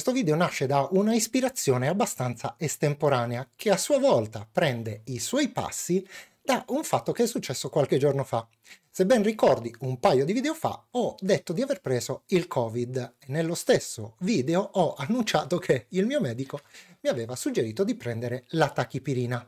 Questo video nasce da una ispirazione abbastanza estemporanea che a sua volta prende i suoi passi da un fatto che è successo qualche giorno fa. Se ben ricordi, un paio di video fa ho detto di aver preso il Covid e nello stesso video ho annunciato che il mio medico mi aveva suggerito di prendere la tachipirina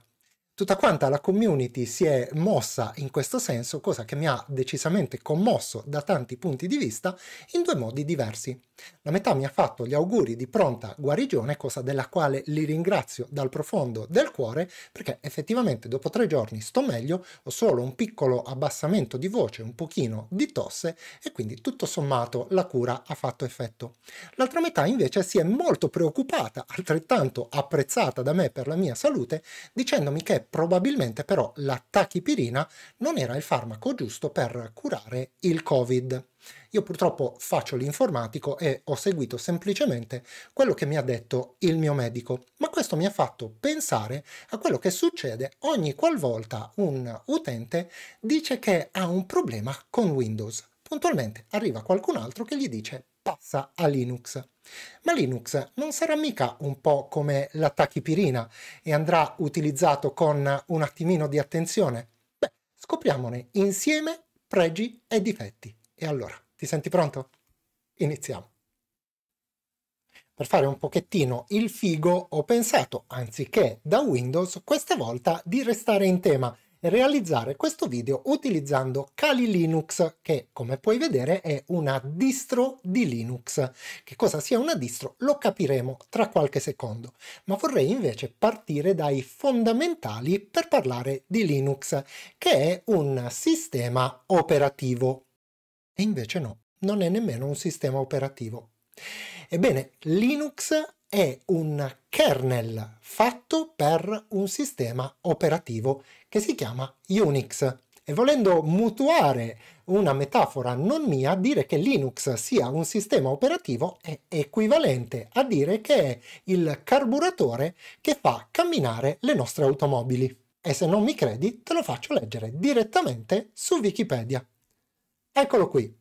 tutta quanta la community si è mossa in questo senso, cosa che mi ha decisamente commosso da tanti punti di vista, in due modi diversi. La metà mi ha fatto gli auguri di pronta guarigione, cosa della quale li ringrazio dal profondo del cuore, perché effettivamente dopo tre giorni sto meglio, ho solo un piccolo abbassamento di voce, un pochino di tosse e quindi tutto sommato la cura ha fatto effetto. L'altra metà invece si è molto preoccupata, altrettanto apprezzata da me per la mia salute, dicendomi che probabilmente però la tachipirina non era il farmaco giusto per curare il Covid. Io purtroppo faccio l'informatico e ho seguito semplicemente quello che mi ha detto il mio medico, ma questo mi ha fatto pensare a quello che succede ogni qualvolta un utente dice che ha un problema con Windows. Puntualmente arriva qualcun altro che gli dice passa a Linux. Ma Linux non sarà mica un po' come la tachipirina e andrà utilizzato con un attimino di attenzione? Beh, scopriamone insieme pregi e difetti. E allora, ti senti pronto? Iniziamo. Per fare un pochettino il figo ho pensato, anziché da Windows, questa volta di restare in tema realizzare questo video utilizzando Kali Linux che come puoi vedere è una distro di Linux. Che cosa sia una distro lo capiremo tra qualche secondo, ma vorrei invece partire dai fondamentali per parlare di Linux che è un sistema operativo. E invece no, non è nemmeno un sistema operativo. Ebbene, Linux è un kernel fatto per un sistema operativo che si chiama Unix. E volendo mutuare una metafora non mia, dire che Linux sia un sistema operativo è equivalente a dire che è il carburatore che fa camminare le nostre automobili. E se non mi credi, te lo faccio leggere direttamente su Wikipedia. Eccolo qui.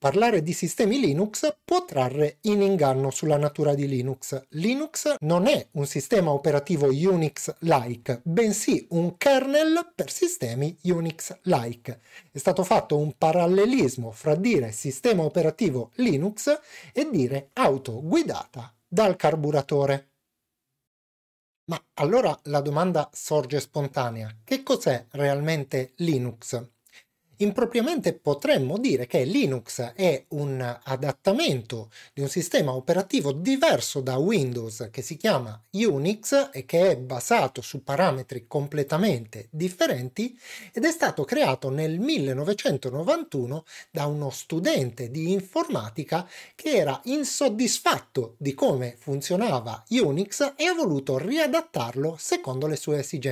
Parlare di sistemi Linux può trarre in inganno sulla natura di Linux. Linux non è un sistema operativo Unix-like, bensì un kernel per sistemi Unix-like. È stato fatto un parallelismo fra dire sistema operativo Linux e dire auto guidata dal carburatore. Ma allora la domanda sorge spontanea. Che cos'è realmente Linux? impropriamente potremmo dire che Linux è un adattamento di un sistema operativo diverso da Windows che si chiama Unix e che è basato su parametri completamente differenti ed è stato creato nel 1991 da uno studente di informatica che era insoddisfatto di come funzionava Unix e ha voluto riadattarlo secondo le sue esigenze.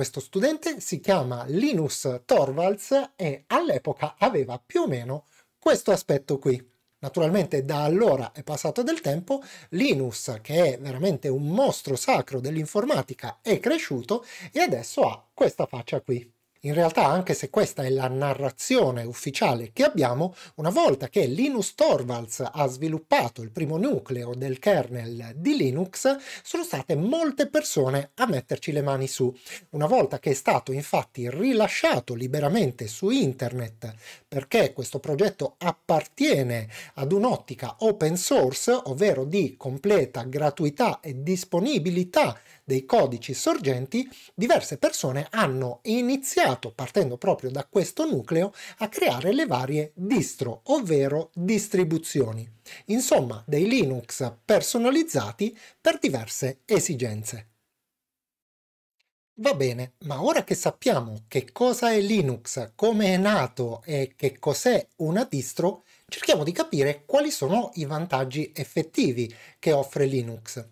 Questo studente si chiama Linus Torvalds e all'epoca aveva più o meno questo aspetto qui. Naturalmente da allora è passato del tempo, Linus, che è veramente un mostro sacro dell'informatica, è cresciuto e adesso ha questa faccia qui. In realtà, anche se questa è la narrazione ufficiale che abbiamo, una volta che Linus Torvalds ha sviluppato il primo nucleo del kernel di Linux, sono state molte persone a metterci le mani su. Una volta che è stato infatti rilasciato liberamente su internet, perché questo progetto appartiene ad un'ottica open source, ovvero di completa gratuità e disponibilità dei codici sorgenti, diverse persone hanno iniziato, partendo proprio da questo nucleo, a creare le varie distro, ovvero distribuzioni. Insomma, dei Linux personalizzati per diverse esigenze. Va bene, ma ora che sappiamo che cosa è Linux, come è nato e che cos'è una distro, cerchiamo di capire quali sono i vantaggi effettivi che offre Linux.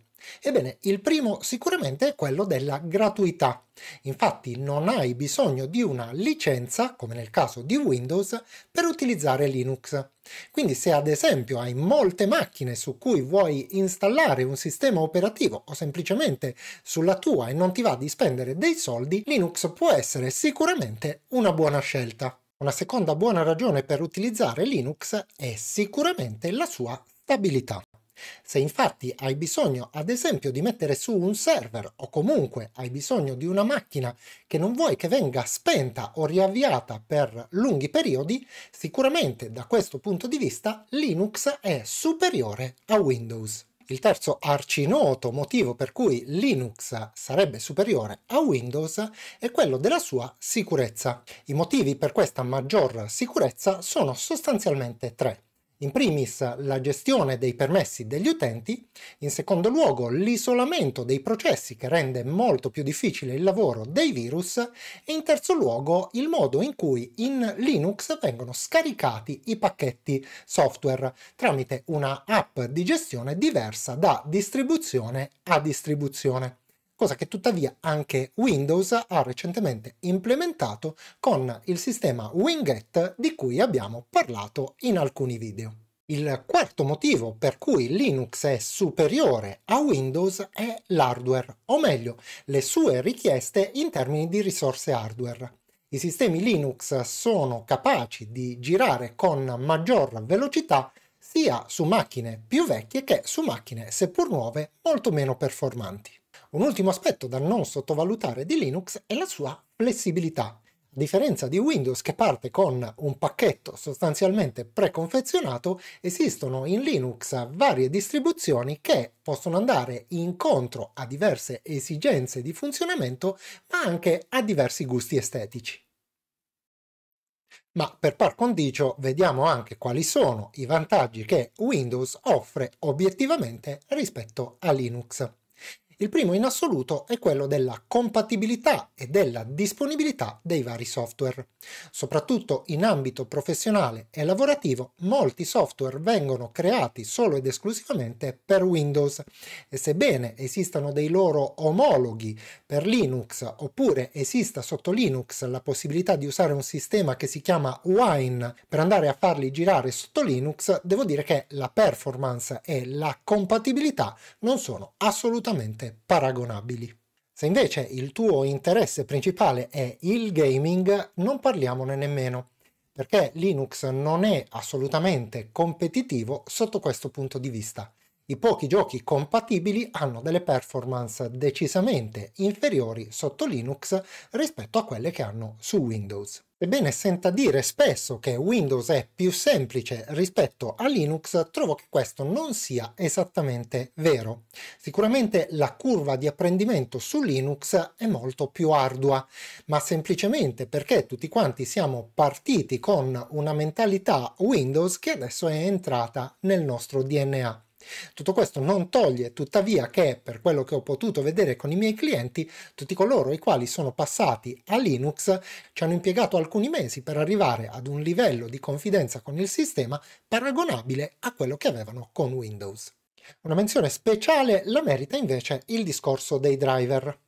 Ebbene, il primo sicuramente è quello della gratuità. Infatti non hai bisogno di una licenza, come nel caso di Windows, per utilizzare Linux. Quindi se ad esempio hai molte macchine su cui vuoi installare un sistema operativo o semplicemente sulla tua e non ti va di spendere dei soldi, Linux può essere sicuramente una buona scelta. Una seconda buona ragione per utilizzare Linux è sicuramente la sua stabilità. Se infatti hai bisogno ad esempio di mettere su un server o comunque hai bisogno di una macchina che non vuoi che venga spenta o riavviata per lunghi periodi, sicuramente da questo punto di vista Linux è superiore a Windows. Il terzo arcinoto motivo per cui Linux sarebbe superiore a Windows è quello della sua sicurezza. I motivi per questa maggior sicurezza sono sostanzialmente tre. In primis la gestione dei permessi degli utenti, in secondo luogo l'isolamento dei processi che rende molto più difficile il lavoro dei virus e in terzo luogo il modo in cui in Linux vengono scaricati i pacchetti software tramite una app di gestione diversa da distribuzione a distribuzione cosa che tuttavia anche Windows ha recentemente implementato con il sistema Winget di cui abbiamo parlato in alcuni video. Il quarto motivo per cui Linux è superiore a Windows è l'hardware, o meglio, le sue richieste in termini di risorse hardware. I sistemi Linux sono capaci di girare con maggior velocità sia su macchine più vecchie che su macchine, seppur nuove, molto meno performanti. Un ultimo aspetto da non sottovalutare di Linux è la sua flessibilità. A differenza di Windows che parte con un pacchetto sostanzialmente preconfezionato, esistono in Linux varie distribuzioni che possono andare incontro a diverse esigenze di funzionamento, ma anche a diversi gusti estetici. Ma per par condicio vediamo anche quali sono i vantaggi che Windows offre obiettivamente rispetto a Linux. Il primo in assoluto è quello della compatibilità e della disponibilità dei vari software. Soprattutto in ambito professionale e lavorativo, molti software vengono creati solo ed esclusivamente per Windows e sebbene esistano dei loro omologhi per Linux oppure esista sotto Linux la possibilità di usare un sistema che si chiama Wine per andare a farli girare sotto Linux, devo dire che la performance e la compatibilità non sono assolutamente paragonabili. Se invece il tuo interesse principale è il gaming, non parliamone nemmeno, perché Linux non è assolutamente competitivo sotto questo punto di vista. I pochi giochi compatibili hanno delle performance decisamente inferiori sotto Linux rispetto a quelle che hanno su Windows. Ebbene, senta dire spesso che Windows è più semplice rispetto a Linux, trovo che questo non sia esattamente vero. Sicuramente la curva di apprendimento su Linux è molto più ardua, ma semplicemente perché tutti quanti siamo partiti con una mentalità Windows che adesso è entrata nel nostro DNA. Tutto questo non toglie tuttavia che, per quello che ho potuto vedere con i miei clienti, tutti coloro i quali sono passati a Linux ci hanno impiegato alcuni mesi per arrivare ad un livello di confidenza con il sistema paragonabile a quello che avevano con Windows. Una menzione speciale la merita invece il discorso dei driver.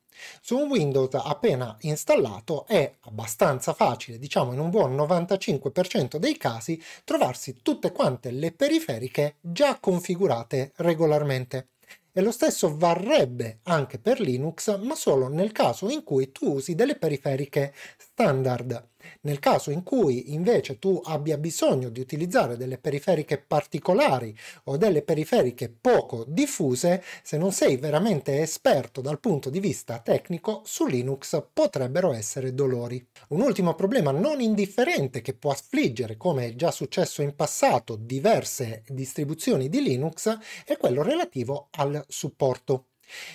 Su un Windows appena installato è abbastanza facile, diciamo in un buon 95% dei casi, trovarsi tutte quante le periferiche già configurate regolarmente. E lo stesso varrebbe anche per Linux, ma solo nel caso in cui tu usi delle periferiche standard. Nel caso in cui invece tu abbia bisogno di utilizzare delle periferiche particolari o delle periferiche poco diffuse, se non sei veramente esperto dal punto di vista tecnico, su Linux potrebbero essere dolori. Un ultimo problema non indifferente che può affliggere, come è già successo in passato, diverse distribuzioni di Linux è quello relativo al supporto.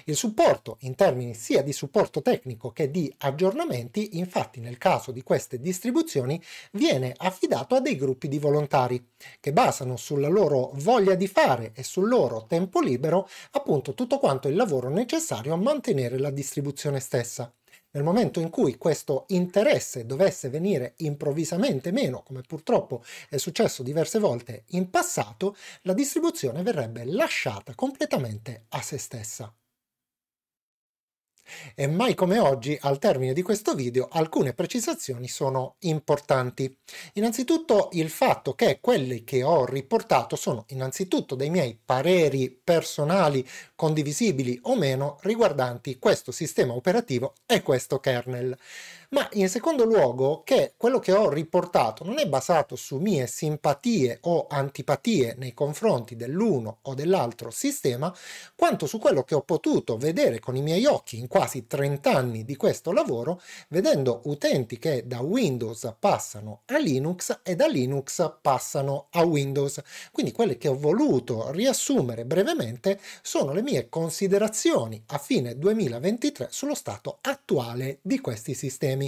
Il supporto in termini sia di supporto tecnico che di aggiornamenti infatti nel caso di queste distribuzioni viene affidato a dei gruppi di volontari che basano sulla loro voglia di fare e sul loro tempo libero appunto tutto quanto il lavoro necessario a mantenere la distribuzione stessa. Nel momento in cui questo interesse dovesse venire improvvisamente meno, come purtroppo è successo diverse volte in passato, la distribuzione verrebbe lasciata completamente a se stessa e mai come oggi, al termine di questo video, alcune precisazioni sono importanti. Innanzitutto il fatto che quelli che ho riportato sono innanzitutto dei miei pareri personali condivisibili o meno riguardanti questo sistema operativo e questo kernel ma in secondo luogo che quello che ho riportato non è basato su mie simpatie o antipatie nei confronti dell'uno o dell'altro sistema, quanto su quello che ho potuto vedere con i miei occhi in quasi 30 anni di questo lavoro, vedendo utenti che da Windows passano a Linux e da Linux passano a Windows. Quindi quelle che ho voluto riassumere brevemente sono le mie considerazioni a fine 2023 sullo stato attuale di questi sistemi.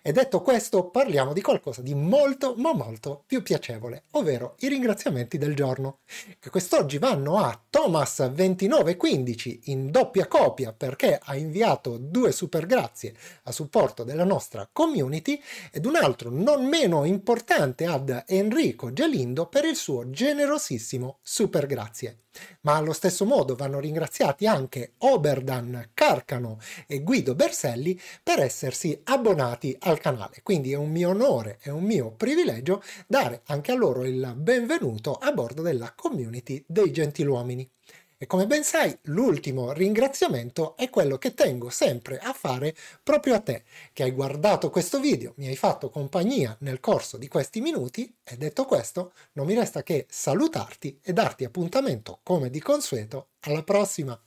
E detto questo, parliamo di qualcosa di molto ma molto più piacevole, ovvero i ringraziamenti del giorno, che quest'oggi vanno a Thomas2915 in doppia copia perché ha inviato due super grazie a supporto della nostra community ed un altro non meno importante ad Enrico Gelindo per il suo generosissimo super grazie. Ma allo stesso modo vanno ringraziati anche Oberdan, Carcano e Guido Berselli per essersi abbonati al canale. Quindi è un mio onore, e un mio privilegio dare anche a loro il benvenuto a bordo della community dei gentiluomini. E come ben sai, l'ultimo ringraziamento è quello che tengo sempre a fare proprio a te, che hai guardato questo video, mi hai fatto compagnia nel corso di questi minuti e detto questo non mi resta che salutarti e darti appuntamento come di consueto alla prossima.